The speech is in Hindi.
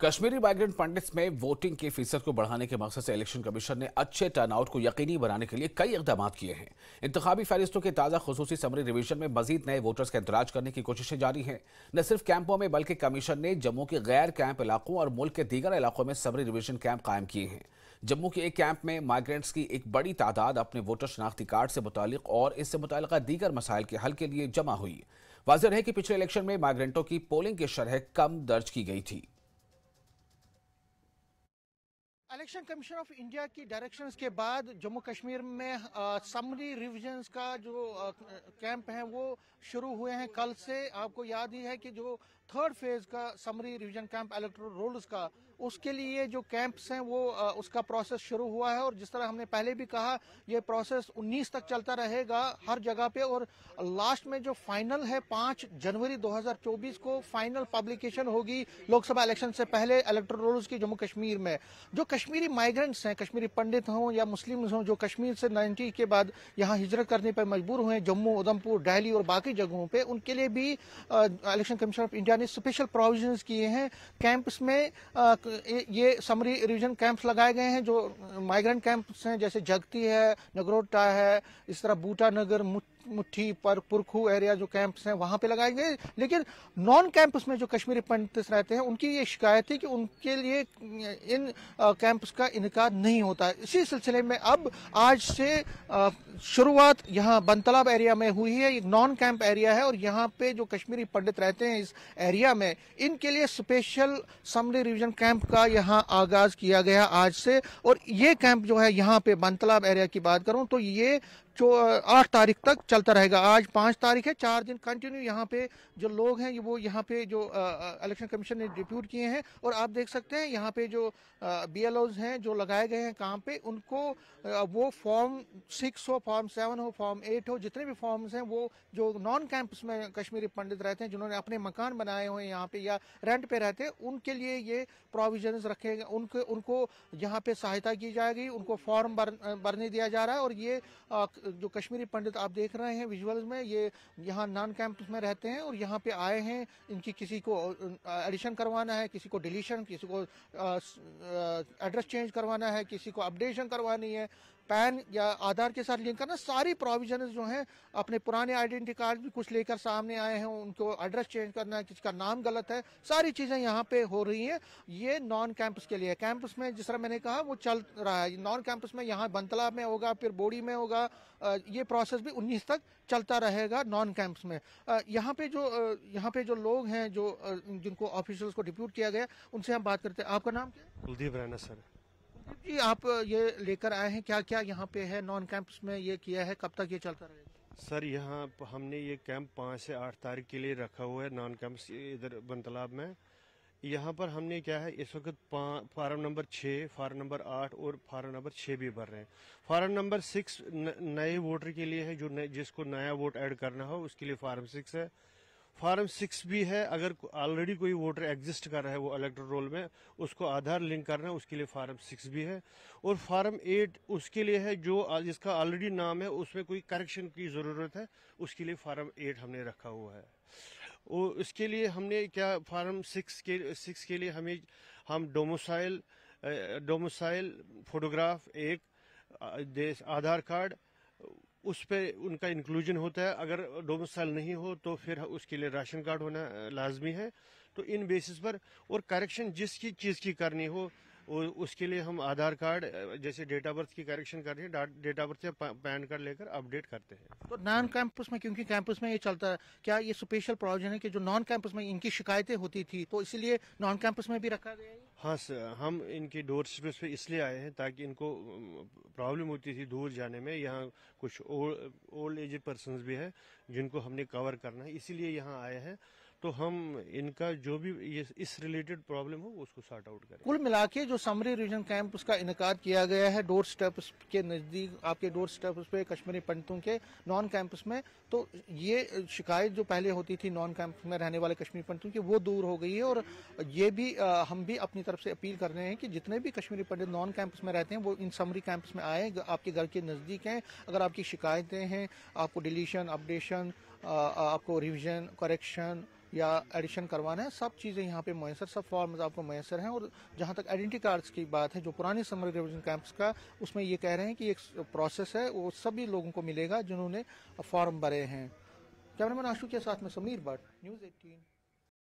कश्मीरी माइग्रेंट पंडित्स में वोटिंग की फीसद को बढ़ाने के मकसद से इलेक्शन कमीशन ने अच्छे टर्नआउट को यकीनी बनाने के लिए कई इकदाम किए हैं इंतबी फहरिस्तों के ताज़ा खसूसी समरी रिवीजन में मजीद नए वोटर्स का इंदराज करने की कोशिशें जारी हैं न सिर्फ कैंपों में बल्कि कमीशन ने जम्मू के गैर कैंप इलाकों और मुल्क के दीगर इलाकों में समरी रिविजन कैंप कायम किए हैं जम्मू के एक कैंप में माइग्रेंट्स की एक बड़ी तादाद अपने वोटर शनाख्ती कार्ड से मुतल और इससे मुतल दीगर मसाइल के हल के लिए जमा हुई वाजह है कि पिछले इलेक्शन में माइग्रेंटों की पोलिंग की शरह कम दर्ज की गई थी इलेक्शन कमीशन ऑफ इंडिया की डायरेक्शंस के बाद जम्मू कश्मीर में समरी रिविजन्स का जो कैंप है वो शुरू हुए हैं कल से आपको याद ही है कि जो थर्ड फेज का summary revision camp electoral rolls का उसके लिए जो कैंप्स हैं वो उसका प्रोसेस शुरू हुआ है और जिस तरह हमने पहले भी कहा ये प्रोसेस 19 तक चलता रहेगा हर जगह पे और लास्ट में जो फाइनल है 5 जनवरी 2024 को फाइनल पब्लिकेशन होगी लोकसभा इलेक्शन से पहले इलेक्ट्रल रोल्स की जम्मू कश्मीर में जो कश्मीरी माइग्रेंट्स हैं कश्मीरी पंडित हों या मुस्लिम हों जो कश्मीर से नाइन्टी के बाद यहाँ हिजरत करने पर मजबूर हुए जम्मू उधमपुर डेली और बाकी जगहों पर उनके लिए भी इलेक्शन कमीशन ऑफ इंडिया यानी स्पेशल प्रोविजंस किए हैं कैंप्स में ये समरी रिविजन कैंप्स लगाए गए हैं जो माइग्रेंट कैंप्स हैं जैसे जगती है नगरोटा है इस तरह बूटा नगर मुट मुट्ठी पर पुरखू एरिया जो कैंप्स हैं वहां पे लगाए गए लेकिन नॉन कैंपस में जो कश्मीरी पंडित रहते हैं उनकी ये शिकायत थी कि उनके लिए इन कैंप्स का इनका नहीं होता इसी सिलसिले में अब आज से शुरुआत यहाँ बनतलाब एरिया में हुई है नॉन कैंप एरिया है और यहाँ पे जो कश्मीरी पंडित रहते हैं इस एरिया में इनके लिए स्पेशल समरी रिविजन कैंप का यहाँ आगाज किया गया आज से और ये कैंप जो है यहाँ पे बनतलाब एरिया की बात करूँ तो ये जो आठ तारीख तक चलता रहेगा आज पाँच तारीख है चार दिन कंटिन्यू यहाँ पे जो लोग हैं वो यहाँ पे जो इलेक्शन कमीशन ने डिप्यूट किए हैं और आप देख सकते हैं यहाँ पे जो बी एल हैं जो लगाए गए हैं काम पे उनको आ, वो फॉर्म सिक्स हो फॉर्म सेवन हो फॉर्म एट हो जितने भी फॉर्म्स हैं वो जो नॉन कैंपस में कश्मीरी पंडित रहते हैं जिन्होंने अपने मकान बनाए हुए हैं यहाँ पर या रेंट पर रहते हैं उनके लिए ये प्रोविजन रखे गए उनके उनको यहाँ पर सहायता की जाएगी उनको फॉर्म भर भरने दिया जा रहा है और ये जो कश्मीरी पंडित आप देख रहे हैं विजुअल्स में ये यहाँ नॉन कैंप में रहते हैं और यहाँ पे आए हैं इनकी किसी को एडिशन करवाना है किसी को डिलीशन किसी को एड्रेस चेंज करवाना है किसी को अपडेशन करवानी है पैन या आधार के साथ लिंक करना सारी प्रोविजन जो हैं अपने पुराने आइडेंटिटी कार्ड भी कुछ लेकर सामने आए हैं उनको एड्रेस चेंज करना है किसका नाम गलत है सारी चीज़ें यहाँ पे हो रही हैं ये नॉन कैंपस के लिए कैंपस में जिस तरह मैंने कहा वो चल रहा है नॉन कैंपस में यहाँ बंतला में होगा फिर बोड़ी में होगा ये प्रोसेस भी उन्नीस तक चलता रहेगा नॉन कैंप्स में यहाँ पे जो यहाँ पे जो लोग हैं जो जिनको ऑफिसर्स को डिप्यूट किया गया उनसे हम बात करते हैं आपका नाम क्या कुलदीप रैना सर संदीप जी आप ये लेकर आए हैं क्या क्या यहाँ पे है नॉन कैंप्स में ये किया है कब तक ये चलता रहेगा सर यहाँ हमने ये कैंप पाँच से आठ तारीख के लिए रखा हुआ है नॉन कैंप्स इधर बनतलाब में यहाँ पर हमने क्या है इस वक्त फार्म नंबर छः फार्म नंबर आठ और फार्म नंबर छः भी भर रहे हैं फार्म नंबर सिक्स नए वोटर के लिए है जो न, जिसको नया वोट ऐड करना हो उसके लिए फार्म सिक्स है फॉर्म सिक्स भी है अगर ऑलरेडी कोई वोटर एग्जिस्ट कर रहा है वो इलेक्टर रोल में उसको आधार लिंक करना है उसके लिए फार्म सिक्स भी है और फार्म एट उसके लिए है जो जिसका ऑलरेडी नाम है उसमें कोई करेक्शन की ज़रूरत है उसके लिए फार्म एट हमने रखा हुआ है और इसके लिए हमने क्या फार्म सिक्स के सिक्स के लिए हमें हम डोमोसाइल डोमोसाइल फोटोग्राफ एक आधार कार्ड उस पर उनका इंक्लूजन होता है अगर डोमिसाइल नहीं हो तो फिर उसके लिए राशन कार्ड होना लाजमी है तो इन बेसिस पर और करेक्शन जिस चीज़ की करनी हो उसके लिए हम आधार कार्ड जैसे डेट ऑफ बर्थ की करेक्शन कर रहे हैं डेट ऑफ बर्थ या पैन कार्ड लेकर अपडेट करते हैं तो नॉन कैंपस में क्योंकि कैंपस में ये चलता है क्या ये स्पेशल प्रोविजन है कि जो नॉन कैंपस में इनकी शिकायतें होती थी तो इसलिए नॉन कैंपस में भी रखा गया है हाँ सर हम इनकी डोर स्पेस पे इसलिए आए हैं ताकि इनको प्रॉब्लम होती थी दूर जाने में यहाँ कुछ ओल्ड एज पर्सन भी हैं जिनको हमने कवर करना है इसीलिए यहाँ आए हैं तो हम इनका जो भी इस रिलेटेड प्रॉब्लम हो उसको सॉर्ट आउट करें कुल मिला के जो समरी रीजन कैंप उसका इनका किया गया है डोर स्टेप के नजदीक आपके डोर स्टेप पे कश्मीरी पंडितों के नॉन कैंपस में तो ये शिकायत जो पहले होती थी नॉन कैंप में रहने वाले कश्मीरी पंडितों की वो दूर हो गई है और ये भी आ, हम भी अपनी तरफ से अपील कर रहे हैं कि जितने भी कश्मीरी पंडित नॉन कैंपस में रहते हैं वो इन समरी कैंप्स में आए आपके घर के नजदीक हैं अगर आपकी शिकायतें हैं आपको डिलीशन अपडेशन आपको रिविजन करेक्शन या एडिशन करवाना है सब चीज़ें यहाँ पे मैसर सब फॉर्म्स आपको मैसर हैं और जहाँ तक आइडेंटी कार्ड्स की बात है जो पुराने समर रिविजन कैंप्स का उसमें ये कह रहे हैं कि एक प्रोसेस है वो सभी लोगों को मिलेगा जिन्होंने फॉर्म भरे हैं कैमरामैन आशू के साथ में समीर भट्ट न्यूज़ एटीन